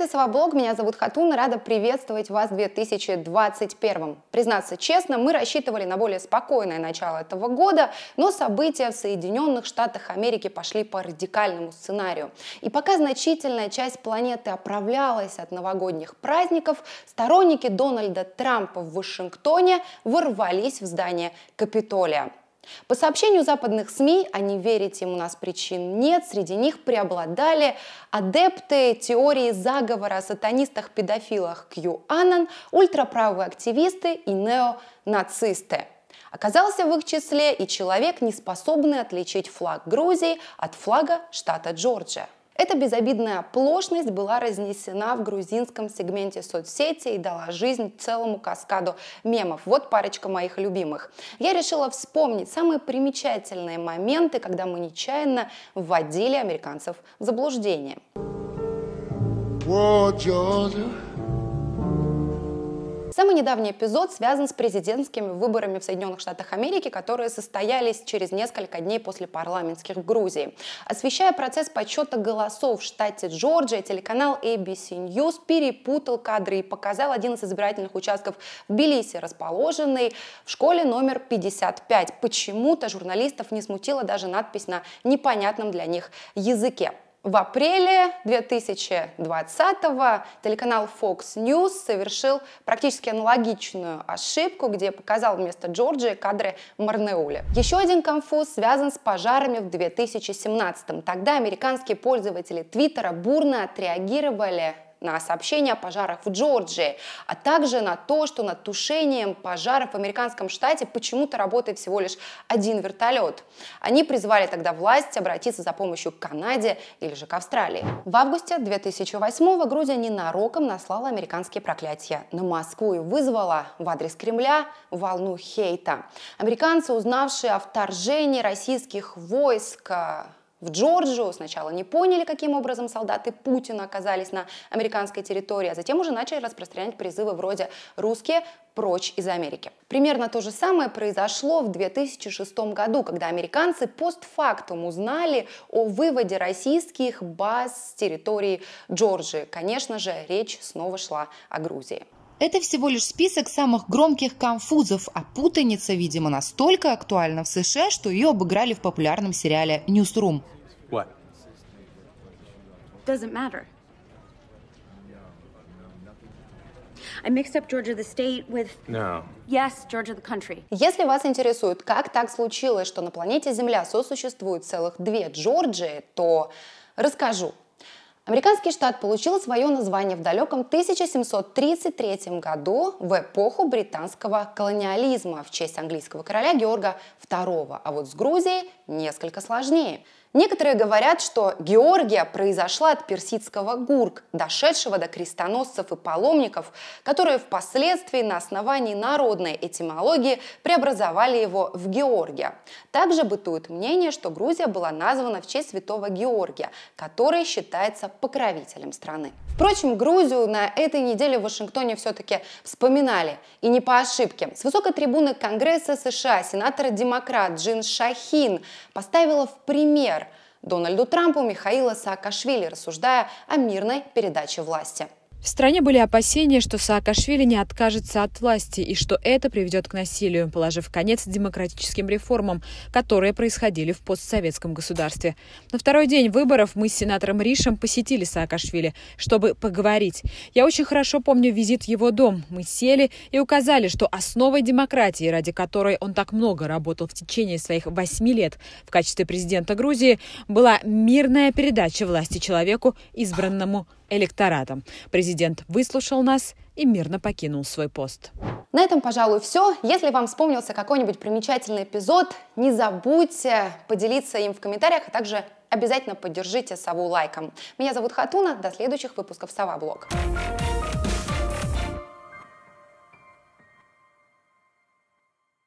Это Саваблог, меня зовут Хатун, рада приветствовать вас в 2021. Признаться честно, мы рассчитывали на более спокойное начало этого года, но события в Соединенных Штатах Америки пошли по радикальному сценарию. И пока значительная часть планеты оправлялась от новогодних праздников, сторонники Дональда Трампа в Вашингтоне ворвались в здание Капитолия. По сообщению западных СМИ, а не верить им у нас причин нет, среди них преобладали адепты теории заговора о сатанистах-педофилах Кью-Анан, ультраправые активисты и неонацисты. Оказался в их числе и человек, не способный отличить флаг Грузии от флага штата Джорджия. Эта безобидная плошность была разнесена в грузинском сегменте соцсети и дала жизнь целому каскаду мемов. Вот парочка моих любимых. Я решила вспомнить самые примечательные моменты, когда мы нечаянно вводили американцев в заблуждение. Well, Georgia. Самый недавний эпизод связан с президентскими выборами в Соединенных Штатах Америки, которые состоялись через несколько дней после парламентских в Грузии. Освещая процесс подсчета голосов в штате Джорджия, телеканал ABC News перепутал кадры и показал один из избирательных участков в Белисе, расположенный в школе номер 55. Почему-то журналистов не смутила даже надпись на непонятном для них языке в апреле 2020-го телеканал Fox News совершил практически аналогичную ошибку, где показал вместо Джорджии кадры Марнеули. Еще один конфуз связан с пожарами в 2017 -м. Тогда американские пользователи Твиттера бурно отреагировали на сообщения о пожарах в Джорджии, а также на то, что над тушением пожаров в американском штате почему-то работает всего лишь один вертолет. Они призвали тогда власть обратиться за помощью к Канаде или же к Австралии. В августе 2008 Грузия ненароком наслала американские проклятия на Москву и вызвала в адрес Кремля волну хейта. Американцы, узнавшие о вторжении российских войск в Джорджию. Сначала не поняли, каким образом солдаты Путина оказались на американской территории, а затем уже начали распространять призывы вроде «русские прочь из Америки». Примерно то же самое произошло в 2006 году, когда американцы постфактум узнали о выводе российских баз с территории Джорджии. Конечно же, речь снова шла о Грузии. Это всего лишь список самых громких конфузов, а путаница, видимо, настолько актуальна в США, что ее обыграли в популярном сериале «Ньюсрум». What? Doesn't matter. I mixed up Georgia the state with... No. Yes, Georgia the country. Если вас интересует, как так случилось, что на планете Земля сосуществует целых две Джорджии, то расскажу. Американский штат получил свое название в далеком 1733 году в эпоху британского колониализма в честь английского короля Георга II, а вот с Грузией несколько сложнее. Некоторые говорят, что Георгия произошла от персидского гурк, дошедшего до крестоносцев и паломников, которые впоследствии на основании народной этимологии преобразовали его в Георгия. Также бытует мнение, что Грузия была названа в честь святого Георгия, который считается покровителем страны. Впрочем, Грузию на этой неделе в Вашингтоне все-таки вспоминали, и не по ошибке. С высокой трибуны Конгресса США сенатор-демократ Джин Шахин поставила в пример Дональду Трампу Михаила Саакашвили, рассуждая о мирной передаче власти. В стране были опасения, что Саакашвили не откажется от власти и что это приведет к насилию, положив конец демократическим реформам, которые происходили в постсоветском государстве. На второй день выборов мы с сенатором Ришем посетили Саакашвили, чтобы поговорить. Я очень хорошо помню визит в его дом. Мы сели и указали, что основой демократии, ради которой он так много работал в течение своих восьми лет в качестве президента Грузии, была мирная передача власти человеку, избранному электоратом. Президент выслушал нас и мирно покинул свой пост. На этом, пожалуй, все. Если вам вспомнился какой-нибудь примечательный эпизод, не забудьте поделиться им в комментариях, а также обязательно поддержите сову лайком. Меня зовут Хатуна. До следующих выпусков Сова Блог.